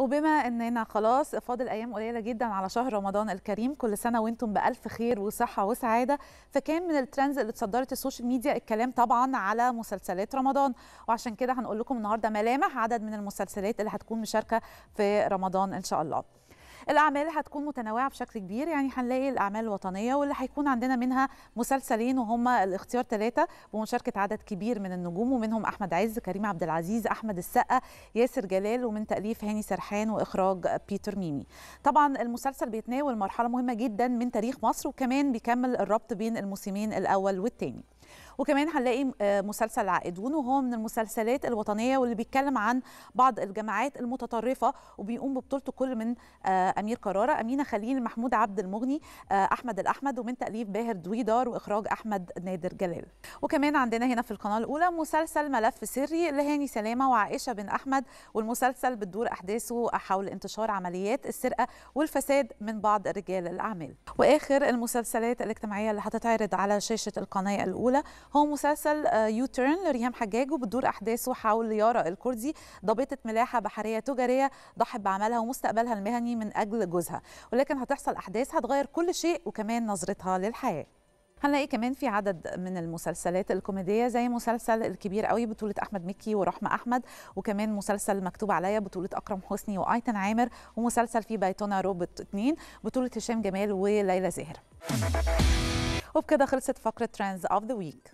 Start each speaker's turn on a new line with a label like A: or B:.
A: وبما اننا خلاص فاضل ايام قليله جدا على شهر رمضان الكريم كل سنه وانتم بالف خير وصحه وسعاده فكان من الترندز اللي اتصدرت السوشيال ميديا الكلام طبعا على مسلسلات رمضان وعشان كده هنقول لكم النهارده ملامح عدد من المسلسلات اللي هتكون مشاركه في رمضان ان شاء الله الاعمال هتكون متنوعه بشكل كبير يعني هنلاقي الاعمال الوطنيه واللي هيكون عندنا منها مسلسلين وهما الاختيار ثلاثه بمشاركه عدد كبير من النجوم ومنهم احمد عز كريم عبد العزيز احمد السقا ياسر جلال ومن تاليف هاني سرحان واخراج بيتر ميمي طبعا المسلسل بيتناول مرحله مهمه جدا من تاريخ مصر وكمان بيكمل الربط بين الموسمين الاول والثاني وكمان هنلاقي آه، مسلسل عائدون وهو من المسلسلات الوطنيه واللي بيتكلم عن بعض الجماعات المتطرفه وبيقوم ببطولته كل من آه، امير قراره امينه خليل محمود عبد المغني آه، احمد الاحمد ومن تاليف باهر دويدار واخراج احمد نادر جلال وكمان عندنا هنا في القناه الاولى مسلسل ملف سري لهاني سلامه وعائشه بن احمد والمسلسل بتدور احداثه حول انتشار عمليات السرقه والفساد من بعض رجال الاعمال واخر المسلسلات الاجتماعيه اللي هتتعرض على شاشه القناه الاولى هو مسلسل يو آه، تيرن لريهام حجاج وبتدور احداثه حول يارا الكردي ضابطه ملاحه بحريه تجاريه ضحت بعملها ومستقبلها المهني من اجل جوزها ولكن هتحصل احداث هتغير كل شيء وكمان نظرتها للحياه هنلاقي كمان في عدد من المسلسلات الكوميديه زي مسلسل الكبير قوي بطوله احمد مكي ورحمه احمد وكمان مسلسل مكتوب عليا بطوله اكرم حسني وايتن عامر ومسلسل في بيتنا روبوت 2 بطوله هشام جمال وليلى زاهر وبكده خلصت فقره ترانز اوف ذا ويك